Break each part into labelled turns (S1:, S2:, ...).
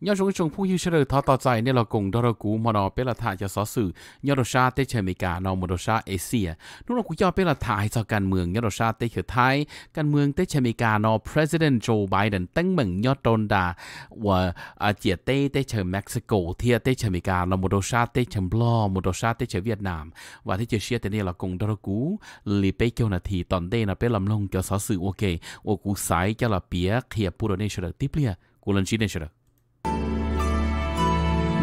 S1: nhớ chúng chúng phu hiệu sơ thọ tọ trái nên là cùng đó là cú mà nó biết là thả cho xó xử nhớ đồ xa tết chơi mỹ cả nó một đồ sa asia à. lúc nó cũng cho biết là thả hay cho càn mường nhớ đồ xa tết chơi thái càn mường tết chơi mỹ cả nó president joe biden tăng mừng nhớ tôn đà và ờ, chỉ tê tết chơi mexico thì tết chơi mỹ cả nó một đồ sa tết chơi blo một đồ xa tết chơi việt nam và tết chơi xia tết này là cùng đó là cú lì bê kêu là thì toàn đây là biết làm lông cho xó xử ok ô cú sái cho là bía khía pu đồ này sơ tiếp liền cú lần nên này sơ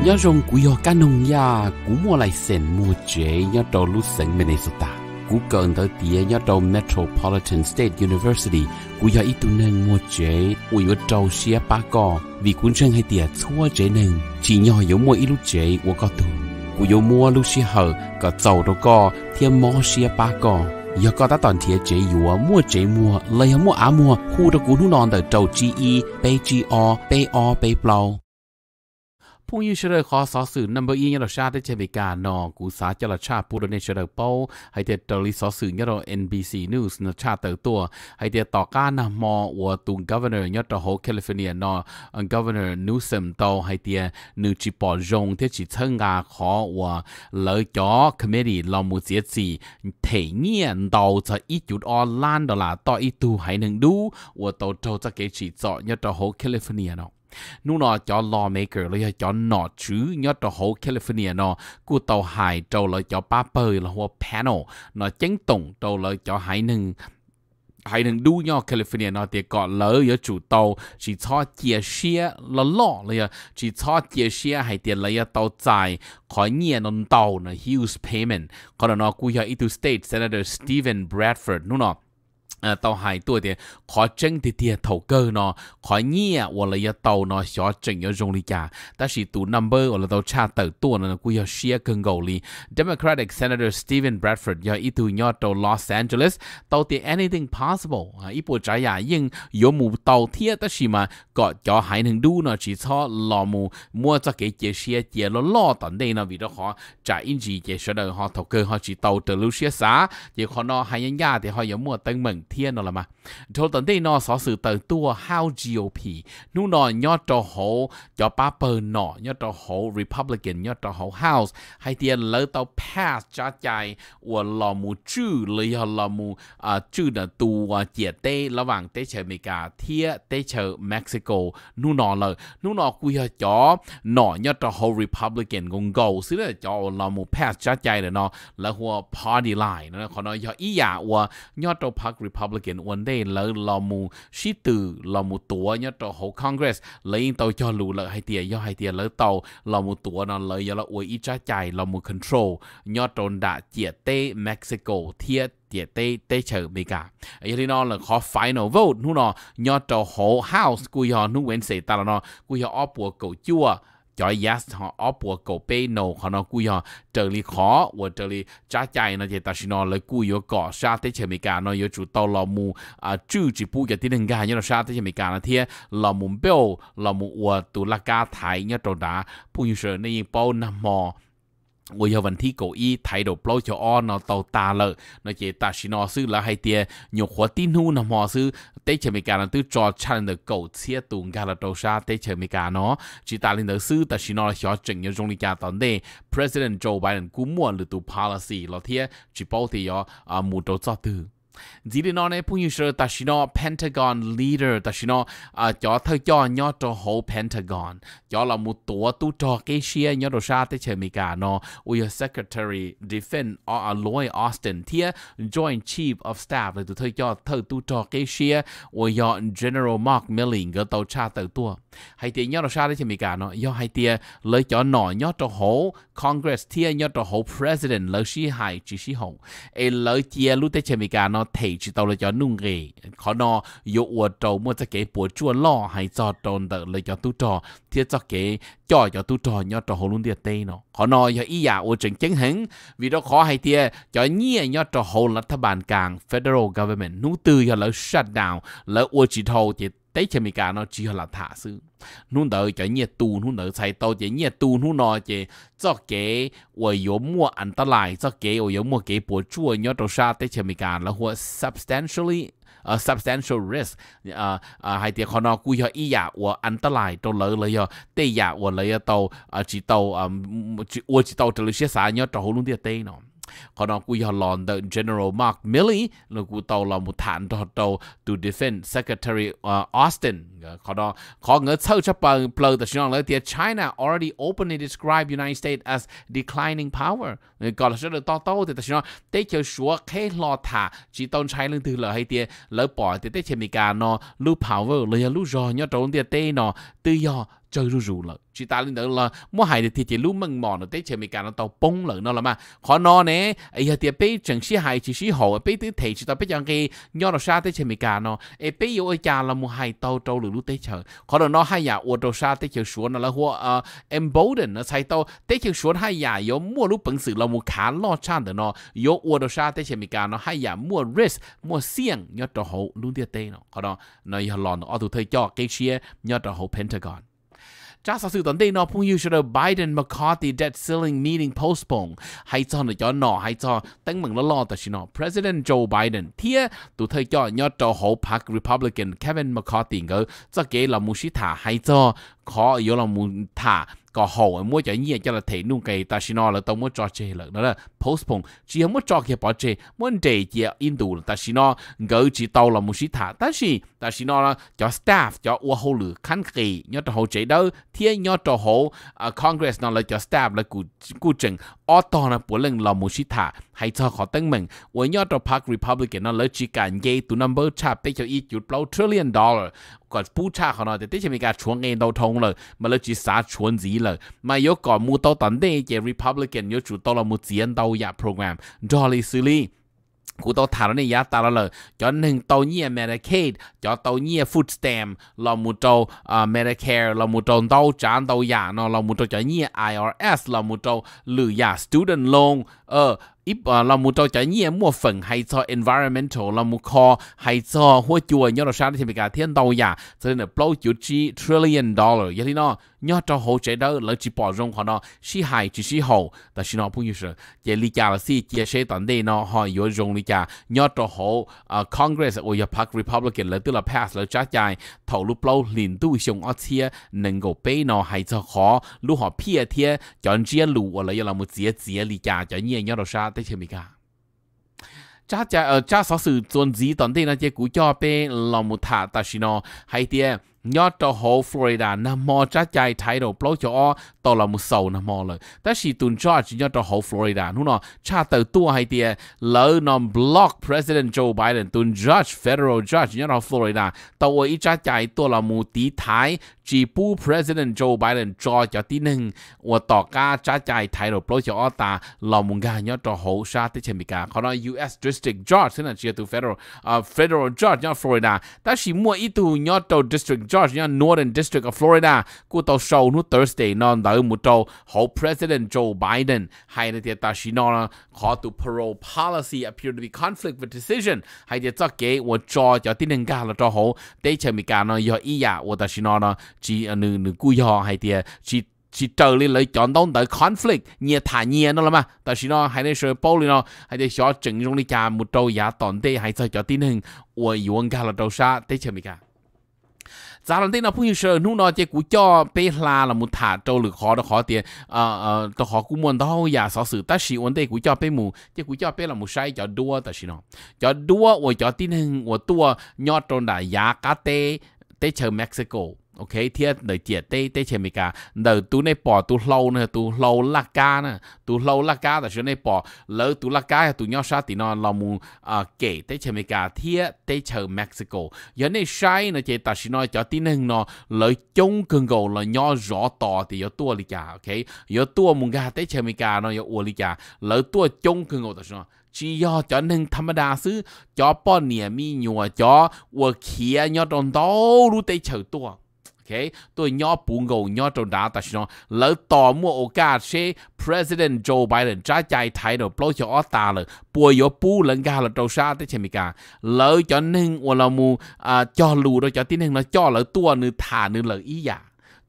S1: nhớ rong cú yo canon ya cú mua lại sen mua chế nhớ đầu lú sen Minnesota cú cần tới tía nhớ đầu Metropolitan State University cú yo ít tu nên mua chế ui yo trâu xia ba co vì cuốn chân hay tía chua chế nên chỉ nhỏ yo mua ít lú chế của có tu cú yo mua lú xia hờ có tàu đâu co thiên mò xia ba co giờ có ta toàn thiệt chế yếu mua chế mua lấy mua á mua khu đó cú nu non đời trâu chi y bê chi o bê o bê plau ผู้ยื่งเชืยอขอสอสื่อนัมเบอร์อีเนาะชาติได้เชมิกานอกูสาจราชาปูดเนเชื่อเปาให้เตตอริสอสื่อเนาะเอ็นบีซีนาะชาเต์ตัวให้เตต่อการนำมอวัวตุงกัฟเวอร์เนาะตอโฮแคลิฟอร์เนียเนาะ governor n e เซมโตให้เตนูจิปอจงเทจิเชิงกาขอวัวเลยจอคเมดี t ลอมูเซียสีเทียนดาจะอีจุดออนไลน์นดอลลาร์ต่ออีตูให้หนึ่งดูวัวโตโตจะเกจิจอะเนาะตโฮแคลิฟอร์เนียนอ nu nó cho lawmaker lấy cho nọ chứ nhớ cho hậu California nó của tàu hải trâu lấy cho paper là hoa panel nó chính tổng trâu lấy cho hải nâng hay đừng đu nhau California nó thì có lỡ ở chủ tàu chỉ cho chia sẻ là lọ là chỉ cho chia sẻ hay tiền lấy tàu dài khỏi nhẹ nó tàu nó Hughes payment còn nó cũng ở United state Senator Stephen Bradford nó à tàu hải tuổi thì khó chân thì thì thầu cơ nó khó nhẹ hoặc là tàu nó xó chân ở rong đi ta chỉ tụ number hoặc là tàu cha tờ tua nó cũng yêu share cơn gầu li Democratic Senator Stephen Bradford yêu ít tụ nhau tàu Los Angeles tàu thì anything possible à ít trái giả nhưng yếu tàu thiệt ta chỉ mà có cho hải thằng đu nó chỉ cho lò mù mua cho cái chế share chế nó lo tận nó vì đó họ trả in gì chế sẽ đời họ thầu cơ họ chỉ tàu từ Lucia xã họ nó hay nhân gia thì họ yếu mua tân mừng thiên nó là mà thôi tận đây nó sở sự tận tua how GOP nu nó nhớ cho hậu cho ba bờ nó nhớ cho hậu Republican nhớ cho hậu House hay tiền lỡ tao pass cho chạy của lò mù chữ lấy hả lò mù chữ là tu chia tê là vàng tê chờ Mỹ cả thiên tê chờ Mexico nu nó là nu nó quy hả cho nó nhớ cho hậu Republican gồng gầu xứ là cho lò mù pass cho chạy là nó là hùa party line nó còn nó ý dạ của nhớ cho Park Republican Republican vấn đề là là mù sĩ tử là mù tủa nhớ cho hồ Congress lấy tàu cho lù là hai tiền do lấy tàu là mù tủa nó lấy do là uy ít chạy là mù control nhớ tròn đã chia tê Mexico thiệt chia tê tê chờ mỹ cả ấy thì nó là khó final vote nu nó nhớ cho hồ House cú giờ nu quên sẽ ta nó cú giờ ốp của cầu chua cho yes ฮะอปัวกเปโนขอนอกูยอเจอลีขอว่าเจอลีจ้าใจนะเจตาชินอเลยกูยอก่อชาติเชมิกาเนาะยอจุตอลอมูอ่าจื้อจิปูยอที่หนึ่งกายเนาะชาติเชมิกานะเทียลอมุมเบลลอมูอัวตุลกาไทยเนาะตรงดาผู้อยู่เฉยในยิงเป้านำมอ我要问题个伊态度不就安那到大了，那些大西那是了还点肉火丁糊那么是，对前面干了都抓穿的狗切冻干了多少，对前面干喏，其他领导是大西那小整要中里干到内，President Joe Biden 估摸了都 policy 老天，只包的要啊木头做的。chỉ đi nó này bây giờ ta chỉ nó Pentagon leader ta chỉ nó à cho thay cho nhau cho hậu Pentagon cho là một tổ tu cho cái xe nhau đồ sa tới chơi mì cả nó ủy Secretary Defense or à, à, Lloyd Austin thia Joint Chief of Staff là tụi thay cho thay tu cho cái xe ủy General Mark Milley gỡ tàu cha tàu tua hay tiền nhau đồ sa tới chơi mì cả nó do hay tiền lấy cho nọ nhau cho hậu Congress thia nhau cho hậu President lấy si hại chỉ si hậu lấy tiền lúc tới chơi mì cả nó thể chỉ tao là cho nung nghề khó nó dụ ở trâu mua cho cái bùa chua lo hay cho tròn đỡ là cho tu trò thì cho cái cho cho tu trò nhớ trò hồ luôn tiệt tê nó khó nó cho ý giả dạ ở trường chính hứng vì đó khó hay tiệt cho nhẹ à nhớ trò hồ là thà bàn càng federal government nú tư cho lỡ shut down lỡ ở chỉ thâu thì tế chế mì cả nó chỉ là thả sư nún đợi cho nhiệt tù nún đợi chạy tàu chạy nhiệt tù nún nó chạy cho kế ở yếu mua ăn ta lại cho kế ở yếu mua kế bổ chua nhớ đầu xa tế chế mì cả là hùa substantially uh, substantial risk uh, uh, hay tiếc họ nó cúi họ ý giả của anh ta lại trong lỡ lỡ họ tệ giả của lỡ tàu ờ, chỉ tàu ờ, chỉ chỉ tàu từ lúc xưa nhớ trong hồ luôn tiếc tệ nó còn nó cú hòn lòn the General Mark Milley là cú tàu là một thản tàu tàu to Defense Secretary uh, Austin còn nó có ngỡ sâu chấp bằng plug xin China thì China already openly described United States as declining power còn là được to to thì xin China tế chờ số cái lo thả chỉ tôn trái lưng từ lỡ hay tiền lỡ bỏ thì tế chế Mỹ cả nó lưu power lỡ lưu rồi nhớ trốn tiền tế nó tự do chơi rù rù lợ chỉ ta lên đó là mua hải thì chỉ lúc mừng mòn nó tới chơi mình cả nó tàu bông lợ nó là mà khó nó nè ấy giờ thì bây chẳng xí hải chỉ xí hồ bây tới thấy chỉ ta bây giờ cái nhau nó xa tới chơi mình cả nó ấy bây giờ ở nhà là mua hải tàu trâu lử lúc tới chơi khó nó nó hai nhà ô trâu xa tới chơi xuống nó là hoa ờ, em bố đền nó sai tàu tới chơi xuống hai nhà yếu mua lúc bằng sự là một khá lo chăn được nó yếu ô trâu xa tới chơi mình cả nó hai nhà mua risk mua xiang nhau trâu hồ luôn tiệt tê nó khó nó nó yếu lo nó ở tụi thầy cho cái chia nhau trâu hồ pentagon Cha sa sư tận đây nó phung yêu sửa Biden McCarthy debt ceiling meeting postpone. Hay cho nó cho nó hay cho tăng mừng nó lo tại xin nó. President Joe Biden thia tụ thời cho nhớ cho hậu Park Republican Kevin McCarthy ngờ cho kế là muốn sĩ thả hay cho khó yếu là muốn thả có hậu mua cho nhiên cho là thể nung cái ta xin là tao muốn cho chơi là đó là postpone chỉ không muốn cho cái bỏ chơi muốn để kia in đủ ta xin nó gỡ chỉ tàu là muốn xí thả ta xin ta xin nó là cho staff cho ua hậu lửa khăn kỳ nhớ cho hậu chế đâu thiên nhớ cho hậu à, congress nó là cho staff là cụ cụ chừng ở đó là bữa lần là muốn xí thả hay cho họ tăng mình ua nhớ cho park republican nó lấy chỉ cả nhây tụ number chap để cho ít chút bao trillion dollar ก็ปูชาขนาดแต่ที่มีการชวนเงินดาวทงเลยมาเลยจีสาชวนจีเลยมาโยก่อนมูโตตันเดย์เจรีพับลิกันโยจุดโตละมูเจียนดาวยาโปรแกรมจอลิซิลี่กูต้องถามนี่ยาตาละเลยจอหนึ่งตัวเนี่ยเมดิเคดจอตัวเนี่ยฟูดสเต็มเรามุโตอ่าเมดิเคร์เรามุโตตัวจานตัวยาเนาะเรามุโตจอเนี่ย IRS เรามุโตหรือยา student loan เออ ít à, là một trò trái nhiệm một phần hay cho environmental là một kho hay cho hoa chùa nhớ là sao thì mình cả thiên đầu giả cho nên là blow chữ chi trillion dollar vậy thì nó nhớ cho hỗ trợ đó là chỉ bỏ rong họ nó si hại chỉ si hậu ta si nó cũng như thế chỉ lý cha là si chia sẻ tận đây nó họ yếu rong lý cha nhớ cho hỗ à, congress ở nhà park republican là tức là pass là trả chạy thầu lúc blow liền tu xong ở chia nâng cầu bê nó hay cho khó lúc họ phía thia chọn chia lũ ở lại là một chia chia lý cha cho nhiên nhớ là sao 得切咪噶。cha cha cha sáu ờ, sự tuần gì tuần đây là chỉ cho bé lòng một thả ta xin nó hay tiệt nhớ cho hồ Florida nằm mò trái chạy thái đầu bố cho tao là một sầu nằm mò rồi ta chỉ tuần cho chỉ nhớ cho hồ Florida nó nó cha tờ tua hay tiề lỡ nó block President Joe Biden tuần judge federal judge nhớ cho Florida tao ở ít chạy tao là một tí thái chỉ bu President Joe Biden cho cho tí nâng và tỏ ca trái chạy thái đầu bố cho ta là một gà nhớ cho hồ sa tới trên bị cả họ nói US District Judge thế là chỉ là tu federal uh, federal judge nhớ Florida ta chỉ mua ít tu nhớ cho district George nha Northern District of Florida cú tàu show nu Thursday non đợi một tàu hậu President Joe Biden hay là tiệt ta chỉ nó khó tu parole policy appear to be conflict with decision hay tiệt cho kế và George cho tin nâng cao là cho họ để chờ mi cả nó do ý ya à, và ta chỉ nó chỉ nữ nữ cú do hay tiệt chỉ chỉ trở lên lấy chọn đông tới conflict nhiệt thả nhiệt nó là mà ta vì nó hay nên sửa bố nó hay để cho chỉnh trong đi cha một tàu, giá tổn thế hay sao cho tin hình của yêu anh cả là trâu xa để chờ mình cả giá lần thế nào phong sơ nu nó chỉ cú cho bé la là một thả trâu lực khó đó khó tiền ờ ờ đó khó cú muốn đó giả sở sự ta sĩ vấn đề cú cho bé mù chỉ cú là một sai cho đua ta sĩ nó cho đua và cho tin hình của tua nhọt trong đại giá cá tê tê Mexico ok thiệt đời chia tê tê chè mì cả bỏ tú lâu nè tú lâu la cá nè tú lâu la cá tại chỗ này bỏ lỡ tú la cá tú nhau sa thì nó là mu à kể tê chè mì Mexico giờ này sai nè chè ta xin nói cho tin hưng nó lỡ chống cường cầu là nhau rõ to thì giờ tua lì cả ok giờ tua mùng gà tê chè nó giờ ua lì cả lỡ tua chống cường cầu tại sao chỉ do cho nên thầm đa sư cho bọn nè mi nhùa cho ua kia nhau đòn đó lu tê chờ tua OK，ตัวย่อปูงกูย่อจนดาแต่ชิโนแล้วต่อมั่วโอกาสเช่ President Joe Biden จ้าใจไทยเนาะปล่อยจะออตาเลยป่วยยปูหลังกาเราเจ้าชาติเชมิกาแล้วจะหนึ่งอวลามูอ่าจอลูเราจะที่หนึ่งเราจอแล้วตัวนึงฐานนึงเลยอีหยา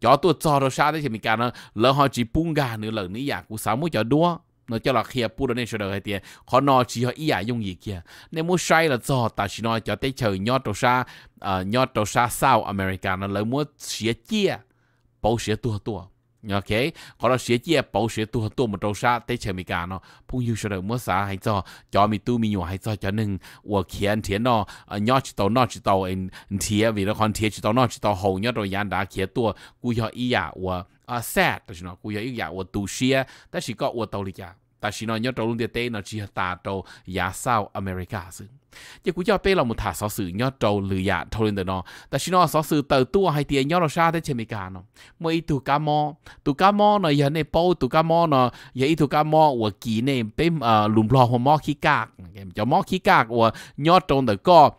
S1: จอตัวจอเราชาติเชมิกาเนาะแล้วเขาจีปุงกาหนึ่งเลยนี่อยากกูสามุจะด้วย nó cho là kia bù đến sửa đời tiền khó nó chỉ họ ý à gì kia nên muốn sai là do ta chỉ nói cho tới chờ nhót đầu xa ờ, nhót đầu xa sao America nó lấy muốn chia bảo xía tua tua ok có là xía chia bảo xía tua tua một đầu xa tới chờ mi cả nó yêu sửa đời muốn xả hay cho cho mi tu mi nhỏ hay cho cho nên của khiến thiện nó ờ, nhót chỉ tàu nó chỉ tàu vì nó còn thiện chỉ tàu nó chỉ tàu hầu nhót đã kia tua cú họ ý à 啊 sad，但是呢，古要一呀，我读些，但是个我道理呀，但是呢，要找龙的对呢，只达到亚少 America 是。chỉ cũng cho bé là một thả sáu nhớ trâu lười dạ thôi lên nó ta xin nó sáu sự tờ tua hay tiền nhớ nó xa thế chemi cả nó mỗi tu cá mò tu cá mò nó giờ này bao tu cá mò nó giờ tu cá mò của kỳ này bé ờ, lùm lo hồ mò khí cạc cho mò khí cạc nhớ trâu tờ co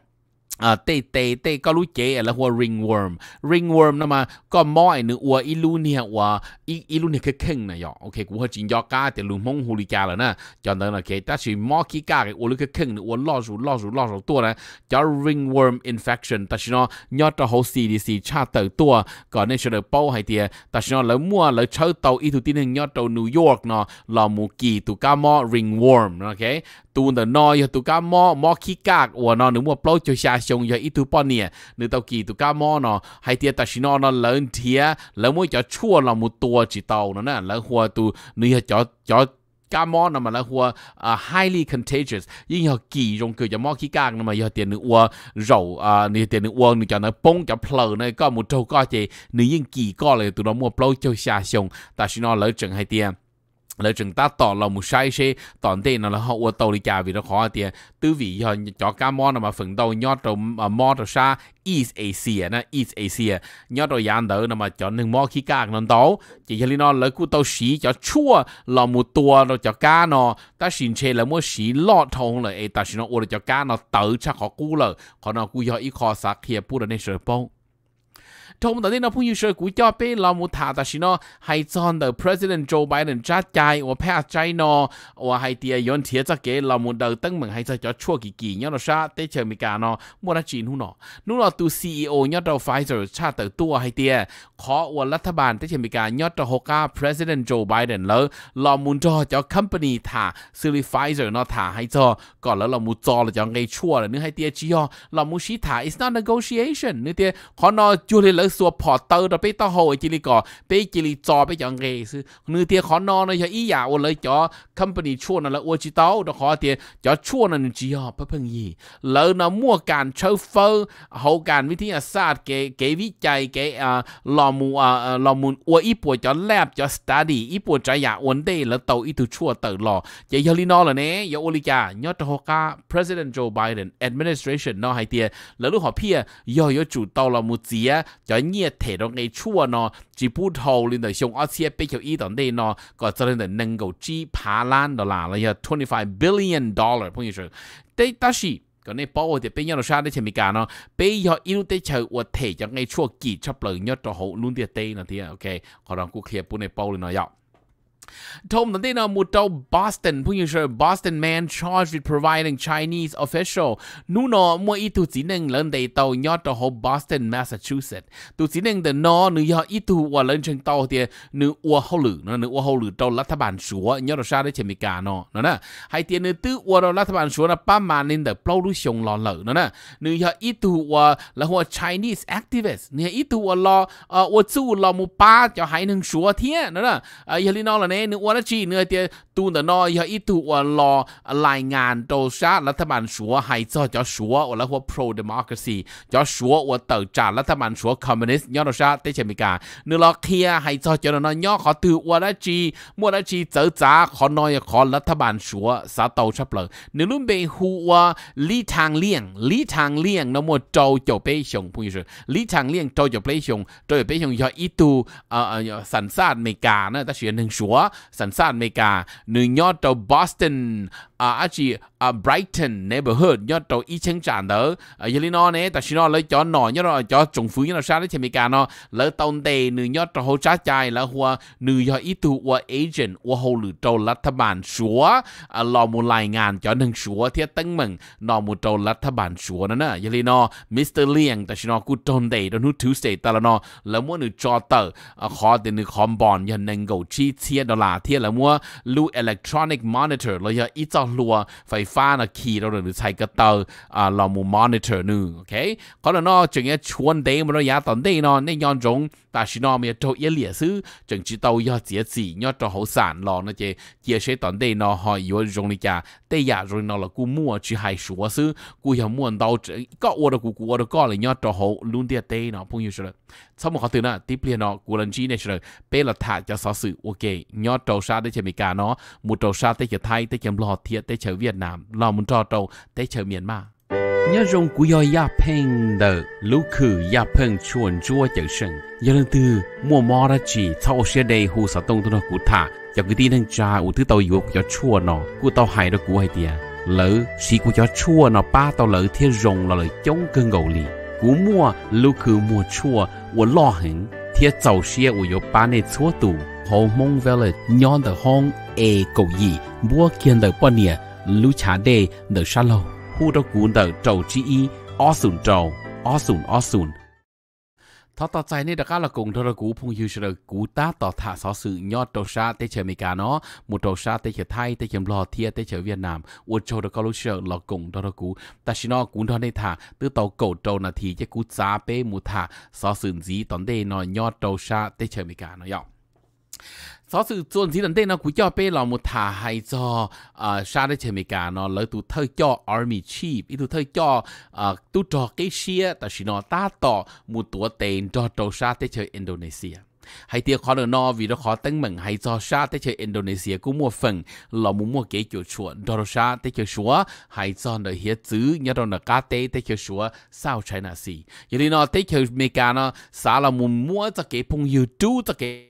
S1: à tê tê tê có lũ chế là hoa ringworm ringworm nó mà có mọi nữa hoa ilu nia hoa ilu nia cái khen này nhở ok cũng hơi chuyện do cá thì luôn mong hồ lý là nè cho nên là cái ta chỉ mò kí cá cái hoa cái khen nữa hoa lo rủ lo rủ lo rủ tua này cho ringworm infection ta chỉ nó nhớ cho hồ CDC cha tờ tua còn nên sẽ được bao hay tiền ta chỉ nó lấy mua lấy chơi tàu ít thứ tin nhớ cho New York nó là một kỳ tụ cá mò ringworm ok tu nờ no yo tu ka mo mo ki ka wa no nu mo plo cho sha song yo i tu po nia nu tao ki tu ka mo no hai tia ta shi no no lớn thia lớn mo cho chua là một tua chỉ tàu nó nè lớn hua tu nu cho cho cá mò nằm mà là hua highly contagious nhưng họ kỳ trong cửa cho mò khí càng nằm mà giờ tiền nữa uo rầu à nửa tiền nữa cho nó bông cho plờ này có một trâu có chị nửa những kỳ có là tụi nó mua plâu cho xa xong ta xin nó lỡ chừng hai tiền là chúng ta tỏ lòng một sai sẽ tòn tệ nó là họ ô tàu đi chả vì nó khó tiền, à tư vị họ cho cá mò à, à, nó mà phần đầu nhót đầu mò đầu xa East Asia na East Asia nhót đầu dàn đỡ nó mà cho nâng mò khí cạc nó tàu chỉ cho nó lấy cú tàu xí cho chua lòng một tua rồi cho cá nó ta xin chê là mua xí lọt thông là ta xin nó ô cho cá nó tự chắc khó cú lợ khó nó cú do ít khó sạc hiệp bút ở nên sợ bông trong tận nó phun như sơ cú cho bé lo mu thả ta xin nó hay chọn the president Joe Biden cha trái và phe trái nó và hay tia yon thiệt cho kế lo mu đầu tăng mừng hay cho cho chua kỳ kỳ nhớ nó sa tế chờ mi cả nó mua ra chín hú nó nu là tu CEO nhớ đầu Pfizer cha tự tua hay tia khó và lát b าน tế chờ mi cả nhớ đầu hô ca president Joe Biden lỡ lo mu cho cho company thả xử lý Pfizer nó thả hay cho còn lỡ lo mu cho là cho ngay chua là nữa hay tia chi ho lo mu xí thả it's not negotiation nữa tia khó nó chưa lên lỡ อสัวพอร์เตอร์เไปต่อโหยจิลิกอไปจิลิจอไปจังเรกซึนือเทียขอนอนเลยอีหยาอุเลยจอคัมปานีช่วนั่นละอวจิตเอาตะขอเทียจอช่วนั่นจีอ่ะเพิงยีเลยนะมั่วการเชฟเฟอร์หอการวิทยาศาสตร์เกเกวิจัยเกอ่าลอมูอ่าลอมูอวอีปวดจอแลบจอสตาดี้อีปวดใจหยาอวนเดย์ลวเตออีตุช่วเตอรอจะยลินอละเนยอุลิกายอตฮอกา President Joe Biden Administration นอให้เทีย แล้วลูกหอเพียยอยอจูเตอลอมูเจีย cái nhiệt thể đó ngay chua nó chỉ bút hầu lên đời xong ở xe bê giờ ý tưởng đây nó có cho nên là nâng cầu chi phá lan đó là là 25 billion dollar phong như thế đây ta chỉ cái này bảo vệ bây giờ nó sao để xem cả nó bây giờ yếu tới chờ ở thể cho ngay chua kỳ chấp lời nhất cho hậu luôn tiền tây là thế ok họ đang cuộc hiệp bún này bảo lên nó dọc Tom Ladina Muto Boston Punisher Boston man charged with providing Chinese official Nuno Mua Itu Zineng Learn Day Tao Yot the whole Boston Massachusetts Tu Zineng the No Nu Yot Itu Wa Learn Cheng Tao Tia Nu Ua Hou Lu No Nu Ua Hou Lu Tao Lat Ban Shua Yot Sha Đấy Chemi Ka No No Na Hai Tia Nu Tu Ua Tao Lat Ban Shua Na Pa Ma Nin the Plau Lu Xiong Lo Lo No Na Nu Yot Itu Ua La Hua Chinese activist Nu Itu Ua Lo Ua Zu Lo Mu Pa Cho Hai Nung Shua Tia No Na Yali No Lo Ne เนื้อวัชีเนื้อเตียตูนตนอยาอีตูอลอรายงานโตชารัฐบาลสัวไฮซอจอสัวอละหัว pro democracy จอสัวอเต่อจารัฐบาลสัวคอมมิวนิสต์ยอโนชาเตชมิกาเนื้อลอเคียไฮซอจอนอยอขอตืออวละจีมัวละจีเจอจ้าขอนอยขอรัฐบาลสัวสาโตชับเลยเนื้อลุ่มเบหัวลีทางเลี่ยงลีทางเลี่ยงนโมโจโจเปชงพูดยื่อลีทางเลี่ยงโจโจเปชงโจโจเปชงยออีตูเอ่อสันซาดเมกาเนอะแต่เชียนหนึ่งสัวสันสานอเมริกาหนึ่งยอดเจ้าบอสตัน à, à chỉ à Brighton neighborhood à, nhớ trâu ý chân tràn đó ở dưới nó nè ta xin nó lấy cho nó nhớ nó cho trồng phú nhớ nó đấy thì mình cả nó lỡ tông tề nữ nhớ trâu hỗ trợ chạy là hoa nữ do ý tu hoa agent hoa hồ trâu là thà bản lò một lại ngàn cho nâng súa thì tăng mừng nó một trâu là thà bản súa nữa nè dưới nó Liang ta xin nó cứ tông tề đó nu Tuesday ta là nó là mua nữ cho tờ à, khó thì nữ khom nâng gầu chi chia đô la thì là mua lưu electronic monitor là giờ ít cho ลัวไฟฟ้านะขี่เราหรือใช้กระเตออ่าเรามูมอนิเตอร์นึงโอเคก็แล้วนอจึงจะชวนเดมันระยะตอนเดนอนในย้อนจงแต่ชินอมีโตเอเลียซื้อจึงจิตเอายอดเสียสียอดตัวหัวสารลองนะเจเจียใช้ตอนเดนอหอยอยู่จงนิกา tây giả rồi nó là cú mua chỉ hai số sư cú hiểu muốn đâu chỉ có ô đó cú cú ô đó có là nhớ cho hộ luôn địa tây nó phong yêu rồi sau một khó thứ nữa tiếp liền nó cú lần chi này rồi bây là thả cho sáu sự ok nhớ trâu sa để chơi mỹ cả nó một trâu sa tây chơi thái tây chơi lo thiệt tây chơi việt nam lo muốn cho trâu tây chơi miền mà nhớ rong của do ya peng đờ lũ khử ya peng chuồn chua chở sừng giờ lần từ mua mò ra chỉ thao xe đầy hồ sa tông tôi nó cụ thả cho cái tin đang cha u thứ tàu yuộc cho chua nó cụ tàu hại đó cụ hay tiệt lỡ xí cụ cho chua nó ba tàu lỡ thiên rong là lời chống cơn gầu lì cú mua lũ khử mua chua u lo hứng thiên tàu xe u yo ba này chúa tù hồ mong về là nhon the hong e cầu gì mua kiên the bò nè lũ chả đề the shallow 呼着古的肘之一，阿顺肘，阿顺阿顺。他ต่อใจนี่ดก็ละกงทรกูพงยูชลกูตาต่อถาสอสื่อยอดโตชาเตเชเมกาเนาะมุโตชาเตเชไทยเตเชมลอเทียเตเชเวียดนามอวดโชดก็รู้เชื่อละกงทรกูแต่ชินอกูทอนในถาตื้อเตาโกดโตนาทีจะกูจ้าเป้มุถาสอสื่อจีตอนเดนอยอดโตชาเตเชเมกาเนาะยอ sau tuần đấy nó cho Hay à, cho army Chief, cho Xe, ta ta tổ Tên Indonesia, hay tiếc khó nữa, no vì nó khó tăng mừng hay do sa tới chơi Indonesia cũng mua phần là muốn mua cái chỗ chúa đó sa tới chơi chúa hay do nó hiế chữ nhớ đó nó cá tê tới chơi chúa sao China si vậy thì nó tới chơi Mỹ nó xã là muốn mua cho cái phong YouTube cho cái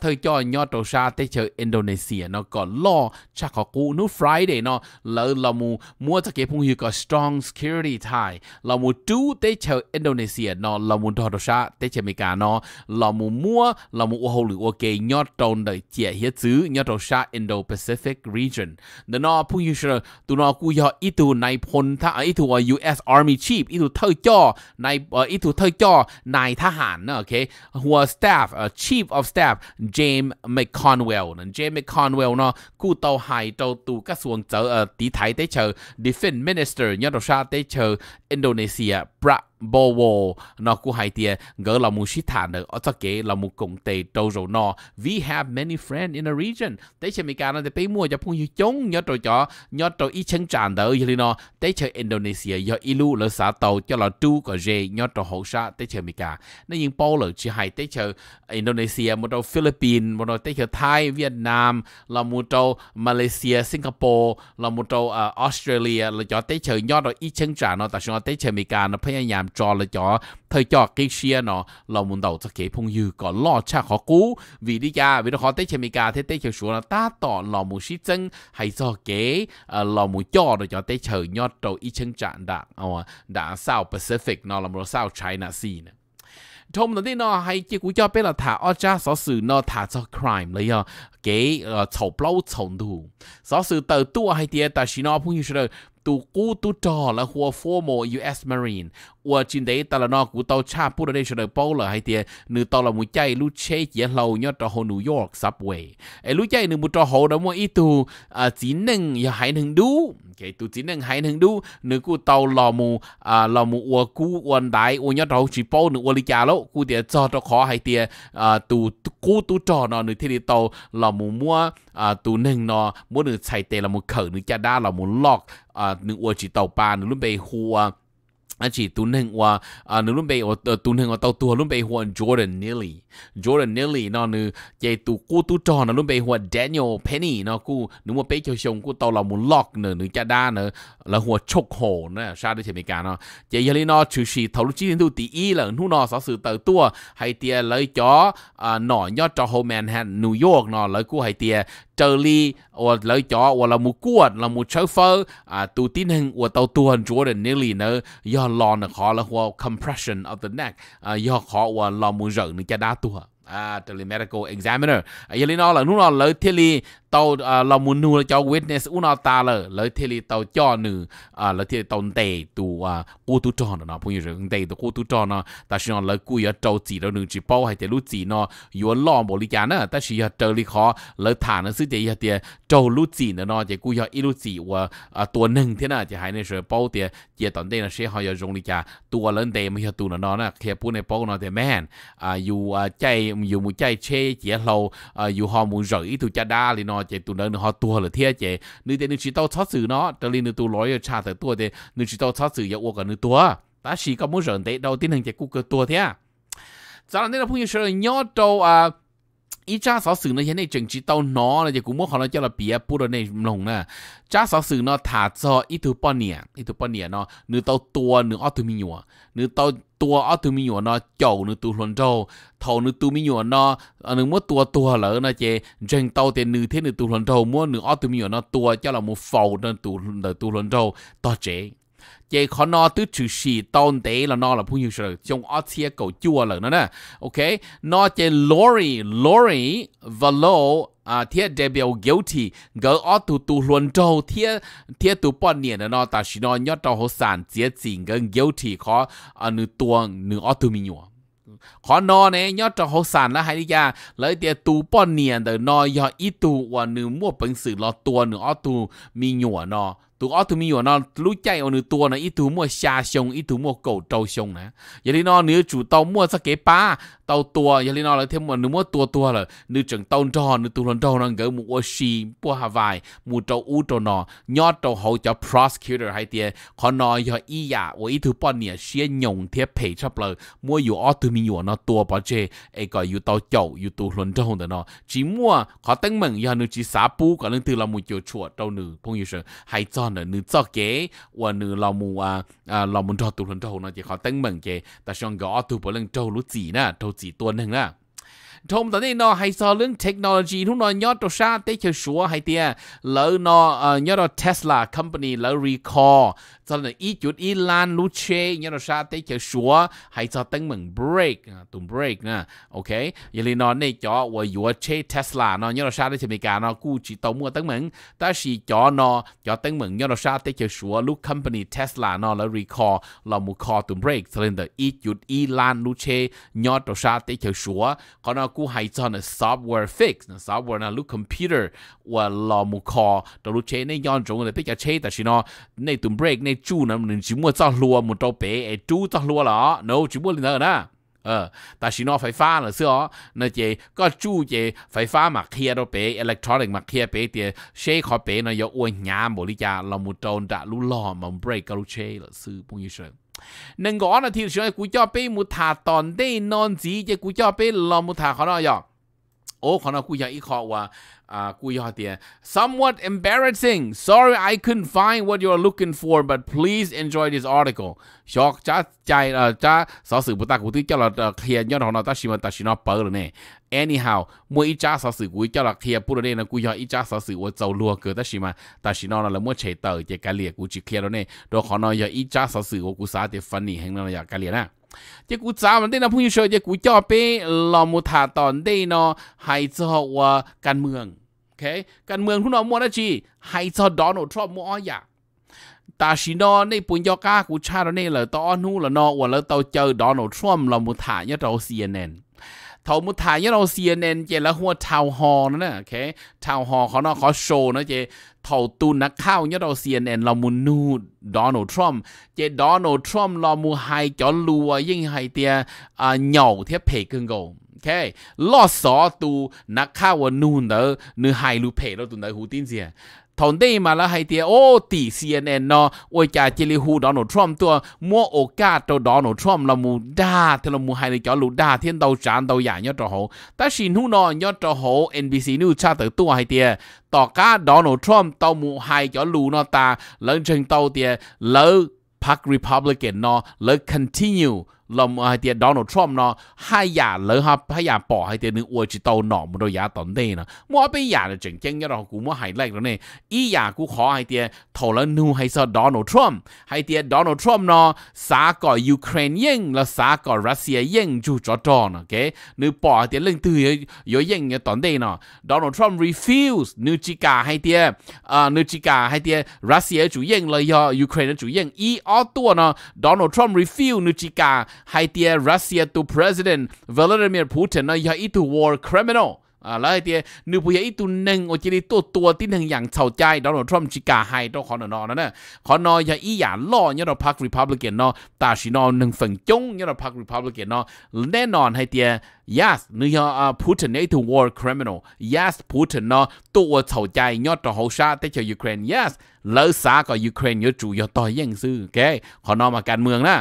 S1: thời cho nhỏ trâu sa tới chơi Indonesia nó có lo chắc họ cú nó Friday nó lỡ là mu mua cho cái phong hiệu có strong security tie là mu chú tới chơi Indonesia nó là mu trâu sa tới chơi Mỹ nó là mu mua là mu ô hồ lửa ok nhỏ trâu đời chia hết xứ nhỏ trâu sa Indo Pacific region nó nó phong hiệu sơ tụ nó cú yo ít tụ này phun tha ít tụ US Army Chief ít tụ thời cho này ít ờ, tụ thời cho này thà hàn ok hùa staff ờ, chief of staff James McConwell นั่น James McConwell เนาะกูเตาหายเตาตูกระทรวงเจอเอ่อตีไทยได้เจอ Defense Minister ยอดชาติได้เจออินโดนีเซียประ bò wò nó cũng hay tiền, gỡ là một sĩ thản được ở tất kế là một công ty trâu rồi nó we have many friends in the region tới chơi mình cả nó bay mua cho phong như chống nhớ trâu chó nhớ trâu ít chân tràn đỡ như nó tới chơi Indonesia do ilu là xã tàu cho là tru có dê nhớ trâu hậu sa tới chơi mình cả nó nhưng bao lỡ chỉ hay tới chơi Indonesia một trâu Philippines một trâu tới chơi Thái Việt Nam là một trâu Malaysia Singapore là một trâu ờ, Australia là cho tới chơi nhớ trâu ít chân tràn nó tại sao tới chơi mình cả nó phải nhảm làm trò là cho thời cho cái xe nó là muốn đầu cho cái phong dư có lo cha khó cú vì đi ra vì nó khó tới chơi mình cả thế tới chơi xuống là ta tỏ là muốn sĩ chân hay do cái là muốn cho rồi cho tới chơi nhót đầu ít chân trạng đã ờ, đã sao Pacific nó là một sao China Sea nè thông là đi hay chỉ cú cho biết là thả ở cha sở nó thả cho crime lấy à ờ, cái ờ, chầu bao chầu đủ sở sự tờ tua hay tiệt ta chỉ nó phong dư tu cú tu trò là hùa formal US Marine 我今天到了那股到差不多的时候包了，还得你到了木家路车也老要到好 New York subway，哎，路家你木到好那么一度啊，只能也还能读，给读只能还能读，你股到老木啊老木我股我来我要到去包你我的家了，股得做到好还得啊读股读做呢，你天天到老木么啊读能呢，么你才得老木口你家打老木 lock 啊，你我去到班你准备喝啊。อันที่ตุนหนึ่งว่าอ่านรุ่นไปอ่ตุนหนึ่งว่าเต่าตัวรุ้นไปหัวจอร์แดนนิลลี่จอร์แดนนิลลี่นั่นเนใจตุกู้ตุจอนรุ้นไปหัวแดเนียลเพนนี่นั่นกูนึกว่าไปเฉียวชงกูเต่าเราหมุนล็อกเนอหนึ่งจะได้เนอแล้วหัวชกโหนเนะชาดิเชมิการเนอใจยานนีนั่นชื่ีเต่าลุกจีนดูตีอีหลังหุ่นนั่นส่วสื่อเต่าตัวไฮเตียเลยจ่ออ่าหน่อยยอดจอโฮแมนแฮนนิวยอร์กนั่นแลยกูไฮเตีย trợ lý hoặc lợi chó hoặc là một cuộn là một chauffeur phơ à tu tin hình hoặc tàu tuần chúa đến nơi lì nữa do lo nó khó là hoặc compression of the neck à, do khó hoặc lo một rợn nữa cha đá tuần à trợ lý medical examiner à giờ nó là lúc nào lợi thiết lý tàu à, là muốn nu cho witness u nó ta lờ lời thì li tàu cho nữ à lời thì tàu tệ à, tu à cô tu cho nó bây giờ tệ tu cô tu cho nó ta xin lời cú giờ trâu chỉ đâu nữ chỉ bao hay thì lúc chỉ nó yếu lo bộ lý chán nữa ta xin giờ trâu lý khó lời thả nó sư thì giờ thì trâu lúc chỉ nữa nó chỉ cú giờ ít lúc chỉ và à tua nâng thế nào chỉ hay nên rồi bao thì chỉ tận đây là sẽ họ giờ dùng lý chả tua lớn tệ mới giờ tu nó nó nè khi bún này bao nó thì men à dù à, chạy dù muốn chạy chê chỉ lâu à dù họ muốn rời tu cha đa thì nó เจตุนนึงหอตัวหรือเทียเจนึกแต่นึกชีตเออสื่อเนาะจะรีนึตัวลอยชาแต่ตัวเดนึกชีตเออสืออย่าอวกกันนึตัวตาชีก็มุ่งเสริมเตะดราตีหนึ่งเจกูเกิดตัวเทียจากนั้นเราพูดยืนเสริยอดโตอ่ะอีจ้าสาวสื่อเนี่ยในจังจีโต้าหนอเลี่ยจะกูมั่วเขาเนี่ยจะระเบียบพูดในมลงนะจ้าสาวสื่อเนาะถาจออีทูปอนเนี่ยอีทูปอนเนี่ยเนาะเนื้อเตาตัวเนื้ออัตุมิัวเนื้อเตาตัวอตุมีอยู่นอเจ้านึตูหลนโจทอนึตูมีอยู่นอนึมัวตัวตัวเหลอนะเจเจงเตาเตนึเทนึตูหลนโจมัวนึอตุมีอยู่นอตัวเจ้าละมัวเฝ้าเดินตูเดินตูหลนโจต่อเจ เจขอนอตื้อถือฉีตอนเตละนอละผู้อยู่เฉลจงออเทียเก่าจั่วเลยนะนะโอเคนอเจลอรี่ลอรี่วัลโลเทียเดบิวเกียลตีเกิลออตูตูลวนโจ เทียเทียตูปอนเนียนนอตาชินอนยอดตอหสานเจียจิงเกิเกียลตีขออนุตวง หนึ่งออตูมิญัว ขอนอเนี่ยยอดตอหสานและไฮริยา เลยเทียตูปอนเนียนเดนอยออิตูวันหนึ่งมั่วเป็นสื่อรอตัวหนึ่งออตูมิญัวนอ tụ ở tụi mi nó lúi chạy ở nửa tua ít tụi mua xa sông ít tụi mua cầu trâu sông nè giờ đi nó nửa chủ tàu mua sao kế ba tàu tua giờ đi nó lại thêm một nửa mua tua tua rồi nửa chừng tàu tròn nửa tụi lần tròn nó gỡ mua xì mua hà vài mua trâu u trâu nọ nhót trâu hậu cho prosecutor hay tiền còn nó giờ ý giả ít tụi bọn nè xia nhộng thiết pay cho bờ mua dù ở tụi mi nó tua bỏ chê ai gọi dù tàu chậu dù tụi lần tròn đó nó chỉ mua có tăng mừng giờ nửa chỉ xả bu còn nửa tụi là mua chiều chuột trâu nửa phong yêu hay cho อนเนื้อจอเกวันนื้อเราหมูอ่าอ่าเราหมุนทอดตุลนทอหนอเจเขาตั้งเหมือนเกแต่ช่วงก่อตุบเปื่องทอรุ้จีนะโทอจีตัวหนึ่งนะ trong tận đây nó hay so lưng technology lúc nó nhớ đồ sa tế chờ hay tia lỡ nó ờ, nhớ đồ Tesla company lỡ recall cho nên ý chút ý lan lú đồ sa tế chờ hay cho tăng mừng break à, tụm break nè ok vậy thì nó này cho và dùa chê Tesla nó nhớ đồ sa tế chờ cả nó cu tàu mua tăng mừng ta chỉ cho nó cho tăng mừng nhớ đồ sa tế chờ lúc company Tesla nó lỡ recall là một call tụm break cho nên ý chút ý lan lú chê đồ sa tế chờ sửa còn กูให้จอน software fix นะ software นะลูก computer ว่าลอมุคอตัวลูกเชในย้อนจงเลยไปจะเชแต่ชินอในตุ่ม break ในจูนะหนึ่งชิมัวจ้าลัวมุนโตเป๋ไอจูจ้าลัวเหรอ no ชิมัวลินเนอร์นะเออแต่ชินอไฟฟ้าเหรอเสื้อนะเจก็จู้เจไฟฟ้ามาเคลียร์เราเป๋อิเล็กทรอนิกส์มาเคลียร์เป๋เตียเชขอเป๋นะอย่าอ้วนยามบริจาเรามุโตนดะลุลอมัน break ก็ลูกเชเหรอซื้อพวกนี้เชิง nên gõ là thiệt sự cú cho bé một thả tòn đây non gì chứ cú cho bé lo một thả khó nói rồi somewhat embarrassing. Sorry, I couldn't find what you're looking for, but please enjoy this article. Anyhow, 小家在呃家少数不大古对叫了呃天要到那新闻，但是那报了呢。Anyhow，每一家少数古叫了天不了呢，故意一家少数我走路个，但是嘛，但是那了没切到这个列估计天了呢，都可能要一家少数我估啥的分你很了要个列呢。จ้ากูจามันได้นะพุ่งเฉยจ้ากูจ่อเป้เรามุทาตอนได้นอให้จอว่าการเมืองโอเคการเมืองทุนอมัวนะจีให้จอดอนอทรอบมัวอย่าตาชินอในปุ่นยอก้ากูชาตอเนี่ยเลยตอนนู้นละนอว่าแล้วตอนเจอดอนอทรอบเรามุทาเนี่ยเราเซียนแนน头目台มุท n าเนียเซจแล้วหัวทาวฮอนนน่ะโอเคทาวฮอเขาเนาะเขาโชว์นะเจเท่าตุนนักข้าวเนี่ยเราียนเรามุนูดอนัลด์ทรัมป์เจดอนัลด์ทรัมป์เรามูไฮจอนลัวยิ่งไฮเตียอ่าเหนียวเทียบเพกึนกโอเคลอดสอตูนักข้าวนูนเดอรเนื้อไฮรูเพเราตุนได้หูตินเสีย thằng đây mà là ô tỷ CNN nó ôi cha chỉ hu Donald Trump tua mua ô ca cho Donald Trump là mù đa thì mù hay là cho lù đa thiên đầu sản đầu giả nhớ cho ta xin hu nó nhớ NBC News cha tử tua hay tiệt tỏ cá Donald Trump tàu mù hay cho lù nó ta lớn chừng tàu tiệt lỡ Park Republican nó lỡ continue ลมให้เตียดอนัลด์ทรัมป์เนาะให้ยาเลยครับให้ยาปอให้เตียนึงอวยจิตเอาหนอมันโดยาตอนเด้นะมัวไปยาจะจรงจริงเยางกูม่วหายแรกแล้วเนี่ยอียากูขอให้เตียถอแล้วนูให้ซะดอนัลด์ทรัมป์ให้เตียดอนัลด์ทรัมป์เนาะสาก่อยูเครนยิ่งและสาก่อรัสเซียยิ่งจู่จอดอนะเก๋นึกปอให้เตียเรื่องตื่นยอะยิ่งยังตอนเด้เนาะดอนัลด์ทรัมป์รีฟิวส์นูจิกาให้เตียอ่านูจิกาให้เตียรัสเซียจู่ยิ่งเลยยอยูเครนจู่ยิงอีออตัวเนาะดอนทรัมป์รีฟิวส์นึจิกา Haitia Russia to p r e s i d e ิเด l a d i m i r ิ u t i n na ya itu w วอร์คร i n a l อ่าแล้วไอเตียนึกพูาอีตัวหนึ่งโอจิริตัวตัวที่หนึ่งอย่างเฉาใจโดนัลด์ทรัมป์ชิกาไฮตองขอนอนนั่นน่ะขอนอย่าอีอย่าล่อเนี่ยเราพักรีพับลิกันเนาะตาชินอหนึ่งฝั่งจงเนี่ยเราพักรีพับลิกันเนาะแน่นอนไอเตีย yes นึกยาอ่าพูตินไอตัวอร์คร i มินอล yes ปูตินเนาะตัวเฉาใจยอดต่อฮาชาแต่เชายูเครน yes เลิกสากบยูเครนยอดจู่ยอดต่อยังซื้อแกขอนอมาการเมืองนะ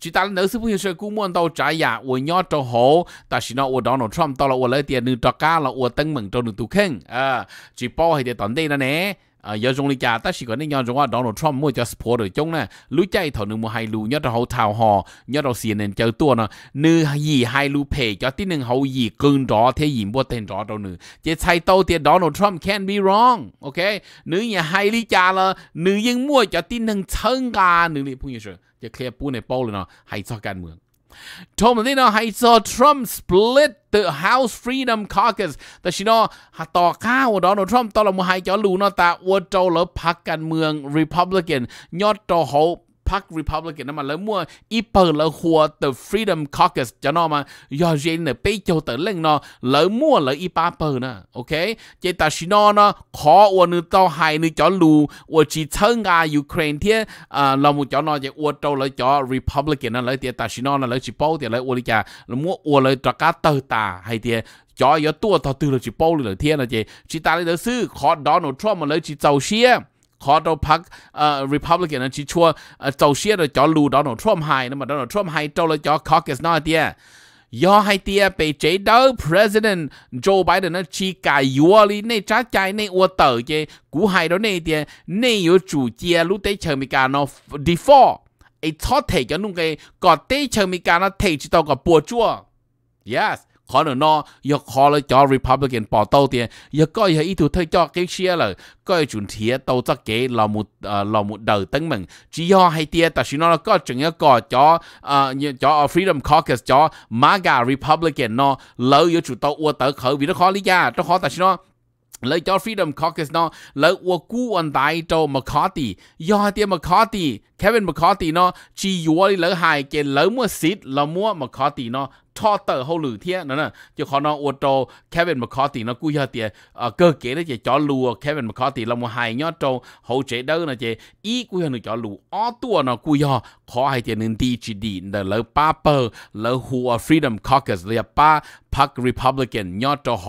S1: chỉ ta nếu sư phụ hiểu sơ cú muốn đâu trái giá của nhớ cho hố ta chỉ nó của Donald Trump tao là của lấy tiền nữ cho cá là của tân mừng cho nữ tu khen à chỉ bỏ hay để tận đây là nè à giờ lý ta ta chỉ có nên nhớ chúng ta Donald Trump mua cho support được chúng nè lũ chạy thầu nữ mua hai lũ nhớ cho hậu thảo họ nhớ cho xì nên chơi tua nè, nữ gì hai lũ phê cho tí nâng hậu gì cưng rõ thế gì mua tên rõ đâu nữ chỉ sai tàu thì Donald Trump can't be wrong ok nữ nhà hai lý cha là nữ yên mua cho tí nâng chân gà nữ lý phụ như vậy จะเคลียร์ปูในโป้เลยเนาะไฮโซการเมืองทอมนี่เนาะไฮโซทรัมป์ split the House Freedom Caucus แต่ชินอต่อข้าวดอนทรัมป์ตอลมอไฮจอลูเนาะตาอวดโจลพักการเมือง Republican ยอดต่อหข Park Republican mà, mua 那么来么一本来获 The Freedom Caucus mua 叫那么要人呢被叫得冷呢来么来一把本呢 OK khó 这但是呢呢可我呢到海呢叫路我去参加 Ukraine 天啊那么叫那这我到了叫 Republican 呢来点但是呢呢来去包点来我的家那么我来大家到达还点 cho yếu tua tao tư là chỉ bao là thiên là gì chỉ ta lấy đó sư khó đó nó cho mà lấy chỉ giàu xiêm khó đâu park uh, republican chỉ chua uh, tàu xe rồi cho trump hai mà đó trump hai trâu là caucus nói tia do hai tia bị chế đỡ president Joe Biden nó chỉ cả yếu đi trái trái nên ua tờ cú hai đó nên tia nên yếu chủ chia lúc tới chờ mình cả nó default ai thoát thể cho nung cái có tới chờ mình cả nó thể chỉ có bùa chua yes 可能咯，要可能做 Republican 搏到啲，要該係依度推咗幾些啦，該轉貼到則幾落木誒落木 đầu 等 mình，只要係啲，但是呢，該仲一個咗誒咗 à, à, Freedom Caucus 咗 MAGA Republican 咯，老要做到我得口，為咗可呢呀，都可但是呢。lấy cho Freedom Caucus nó lấy wo cú an đại cho McCarthy do tiền McCarthy Kevin McCarthy nó chỉ yếu đi lấy hai cái lấy mua seat là mua McCarthy nó cho tờ hậu lử thế nữa nè cho khó nó ô tô Kevin McCarthy nó cúi tiệt cơ kế đấy chứ cho lùa Kevin McCarthy là một hai nhớ trâu hậu chế đâu nè chứ ý cúi hơn được cho lùa ó tua nó cúi พอให้เตียนึงดีจีดีเดลป้าเปอร์เลหัว Freedom Caucus เลยป้าพรรค Republican ยอดจะโห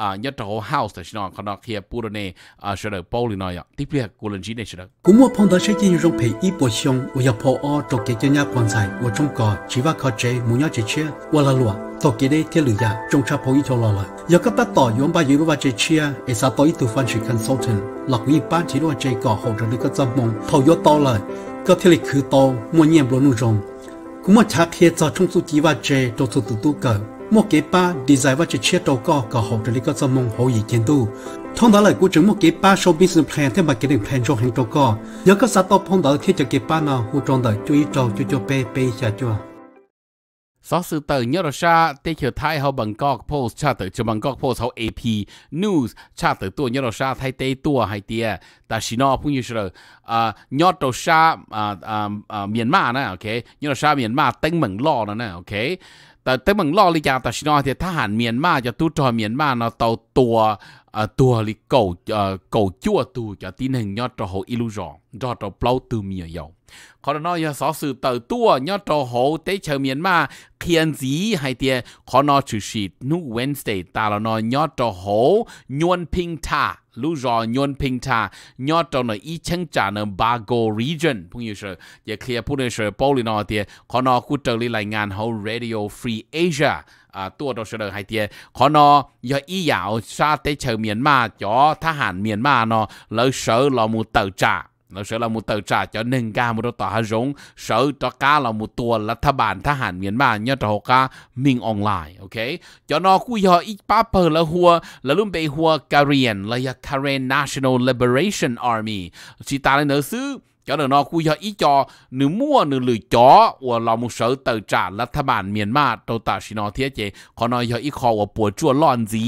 S1: อ่ายอดจะโห House แต่ชินอนขนอกเฮียปูดเนี่ยอ่าเฉลยปูลินอยที่เปียกูเลนจีเนี่ยเฉลยกูมัวพงตัวเช่นยินรบเพย์อีปวดชง我要破二ตัวเกี่ยวยาปังใจ我中国只ว่าเขาเจมุญยาเจเชื่อว่าละลัวตัวเกี่ยได้เที่ยวยาจงชาพงอีทลอละยาก็ตัดต่อยมไปยืมว่าเจเชื่อเอซาตัวอีตัวฟันชิคันโซเทนหลักวิป้าที่ว่าเจก่อหงหรือก็จำมงพอยอต่อเลย có thể lịch khử tổ mua nhiệm bộ nụ rộng, cũng một chắc khi cho trong số chỉ và chế đồ số tụ tụ cờ một cái ba đi giải và chế chế đồ có có hậu trợ lý có trong mong hậu gì kiến tu thông đó là của chứng mua cái ba show business plan thêm mà kế định plan cho hàng đồ có nhớ có sao tổ phong đó thiết cho cái ba nào hỗ trợ đời chú ý cho cho cho bé bé cho cho สอสื่อเตอร์เยอรชาเตเขียวไทยเขาบังกอกโพสชาติจะบังกอกโพสเขาเอพีนิวส์ชาติตัวเยอรชาไทยเตตัวไฮเตียแต่ชินอพุ่งยิ่งเชื่อยอดตัวชาเมียนมานะโอเคเยอรชาเมียนมาเต็งเหมืองล่อนะนะโอเคแต่เต็งเหมืองล่อลิจาแต่ชินอเทียทหารเมียนมาจะตู้จอเมียนมาเนาะเตาตัวตัวลิเก่าเก่าจั่วตูจะตีหนึ่งยอดตัวเขาอิลูจองยอดตัวเปล่าตัวเมียยาวขอรนอยสอสื่อเต่าตัวยอดโตโหเตเชเมียนมาเคียนสีไฮเตียขอนอชูชีดนูเวนสเตตาลนอยอดโตโหยวนพิงทาลูจอยนพิงทายอดตอนอีเชงจานบาโก region พงยูเชอย่าเคลียร์พูดในเชอปอลินอเตียขอนอกูเจอรีรายงานเขา radio free asia อ่าตัวตัวเฉลยไฮเตียขอนอย่าอีหยาวชาติเตเชเมียนมาจอทหารเมียนมาเนาะแล้วเชอรอมูเตอจ่า nó sẽ là một tờ trả cho nâng ca một tòa hà rống sở cho ca là một tuần là thà bản thà hẳn miền bản nhớ trò ca mình online ok cho nó cú giờ ít ba pờ là hùa là luôn bê hùa Korean là karen National Liberation Army chỉ ta lên nữa xứ cho nên nó cũng do ý cho nữ mua nữ lười chó của là một sở t ự trả là thà bản miền ma tôi ta xin nói thế chứ còn nói do ý khó của bùa c h ù a lon ạ gì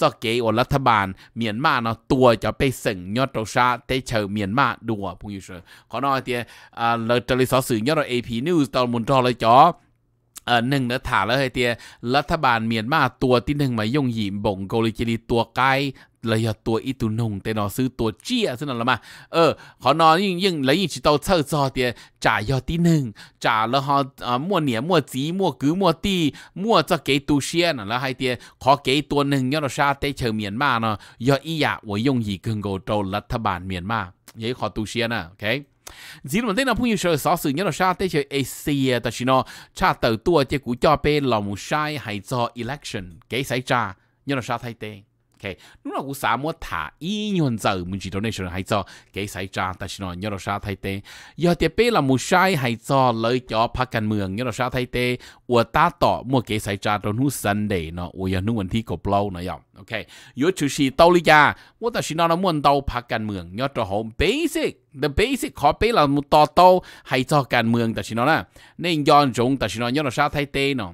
S1: cho kế của là thà bản miền ma nó tua cho bị sừng nhớ trâu xa đ ế chờ miền ma đùa cũng như t h còn n ó thì l à trả lời sở sự nhớ rồi AP News tao muốn cho lời chó เออหนึ่งเนื้อถาแล้วไอเตียรัฐบาลเมียนมาตัวที่หนึ่งมาย่งหยิมบ่งโกาหลิจีตัวไกล了要多一度弄得老师多记啊，知道了吗？呃，好呢，用用了一起到操作的，炸要的能，炸了哈啊，莫年莫子莫狗莫地莫这给多些呢，然后的好给多能要了啥得求面嘛呢？要一呀，我用一根狗到了他板面嘛，也好多些呢，OK。只能听到朋友说，少数人沙得去 AC 啊，但是呢，差头多只股票被龙晒，系做 election 几使炸，人沙睇定。OK，侬若有啥么塔医院走，门去 donation 还做，给晒渣，但是呢，要到啥太低，要得被了木晒还做，来叫拍干เมือง要到啥太低，我打倒莫给晒渣，到侬 Sunday 呢，我要侬问题个 blow 呢要，OK，有就是道理呀，我但是呢，那问到拍干เมือง要到好 basic。the basic ขอไปเรามุตโตให้เจ้าการเมืองแต่ชินนะในย้อนจงแต่ชินนย้อนเราชาไทยเตเนาะ